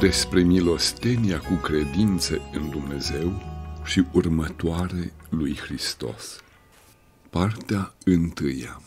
despre milostenia cu credință în Dumnezeu și următoare lui Hristos. Partea întâia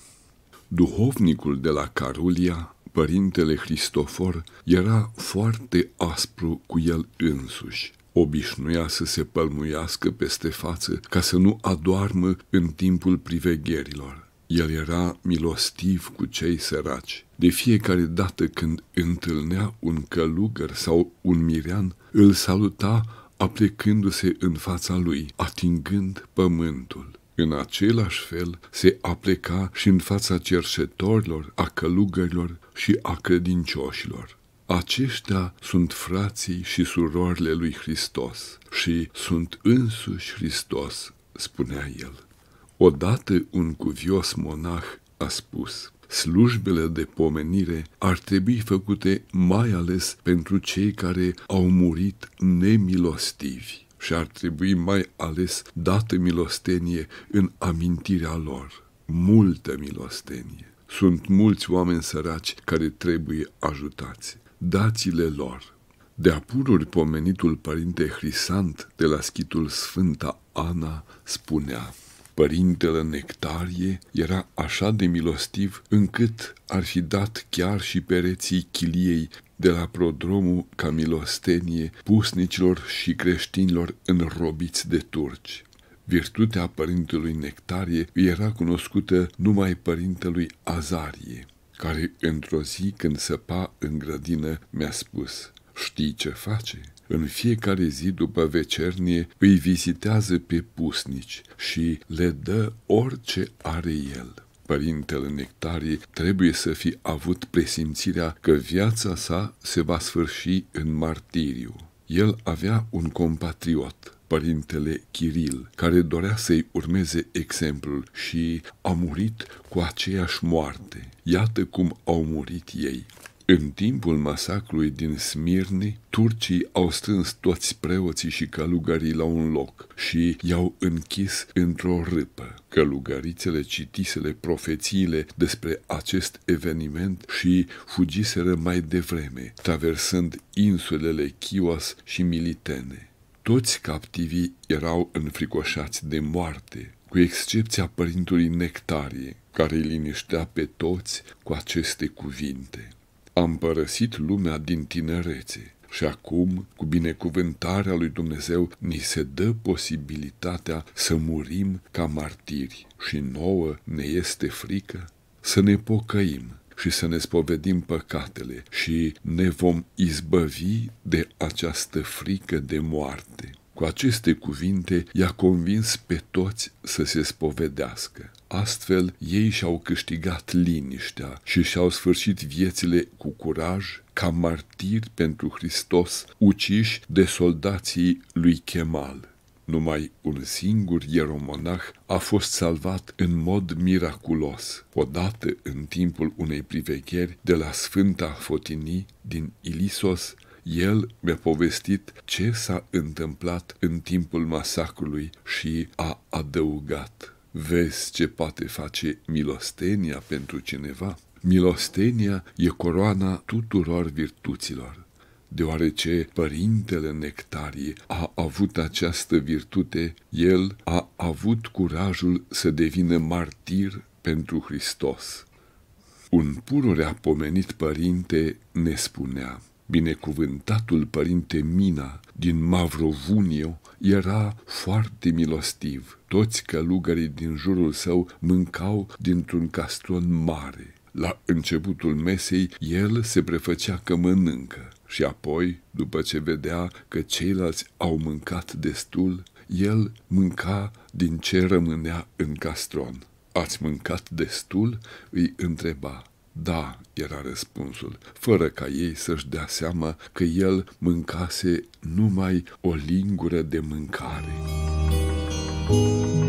Duhovnicul de la Carulia, părintele Hristofor, era foarte aspru cu el însuși obișnuia să se pălmuiască peste față ca să nu adoarmă în timpul privegherilor. El era milostiv cu cei săraci. De fiecare dată când întâlnea un călugăr sau un mirean, îl saluta aplecându-se în fața lui, atingând pământul. În același fel se apleca și în fața cerșetorilor, a călugărilor și a credincioșilor. Aceștia sunt frații și surorile lui Hristos și sunt însuși Hristos, spunea el. Odată un cuvios monah a spus, slujbele de pomenire ar trebui făcute mai ales pentru cei care au murit nemilostivi și ar trebui mai ales dată milostenie în amintirea lor, multă milostenie. Sunt mulți oameni săraci care trebuie ajutați dațile lor. De apururi pomenitul părinte Hrisant de la schitul Sfânta Ana spunea Părintele Nectarie era așa de milostiv încât ar fi dat chiar și pereții chiliei de la prodromul ca milostenie pusnicilor și creștinilor înrobiți de turci. Virtutea părintelui Nectarie era cunoscută numai părintelui Azarie care într-o zi când săpa în grădină mi-a spus, știi ce face? În fiecare zi după vecernie îi vizitează pe pusnici și le dă orice are el. Părintele Nectarie trebuie să fi avut presimțirea că viața sa se va sfârși în martiriu. El avea un compatriot, părintele Chiril, care dorea să-i urmeze exemplul și a murit cu aceeași moarte. Iată cum au murit ei. În timpul masacrului din Smirne, turcii au strâns toți preoții și călugării la un loc și i-au închis într-o râpă. Călugărițele citisele profețiile despre acest eveniment și fugiseră mai devreme, traversând insulele Chios și Militene. Toți captivii erau înfricoșați de moarte, cu excepția părintului Nectarie, care îi liniștea pe toți cu aceste cuvinte. Am părăsit lumea din tinerețe și acum, cu binecuvântarea lui Dumnezeu, ni se dă posibilitatea să murim ca martiri și nouă ne este frică să ne pocăim și să ne spovedim păcatele și ne vom izbăvi de această frică de moarte. Cu aceste cuvinte i-a convins pe toți să se spovedească. Astfel, ei și-au câștigat liniștea și și-au sfârșit viețile cu curaj, ca martiri pentru Hristos, uciși de soldații lui Chemal. Numai un singur ieromonah a fost salvat în mod miraculos, odată în timpul unei privegheri de la Sfânta Fotinii din Ilisos, el mi-a povestit ce s-a întâmplat în timpul masacrului și a adăugat. Vezi ce poate face milostenia pentru cineva? Milostenia e coroana tuturor virtuților deoarece părintele Nectarie a avut această virtute, el a avut curajul să devină martir pentru Hristos. Un pururea pomenit părinte ne spunea, binecuvântatul părinte Mina din Mavrovunio era foarte milostiv. Toți călugării din jurul său mâncau dintr-un castron mare. La începutul mesei, el se prefăcea că mănâncă. Și apoi, după ce vedea că ceilalți au mâncat destul, el mânca din ce rămânea în castron. Ați mâncat destul?" îi întreba. Da, era răspunsul, fără ca ei să-și dea seama că el mâncase numai o lingură de mâncare. Thank you.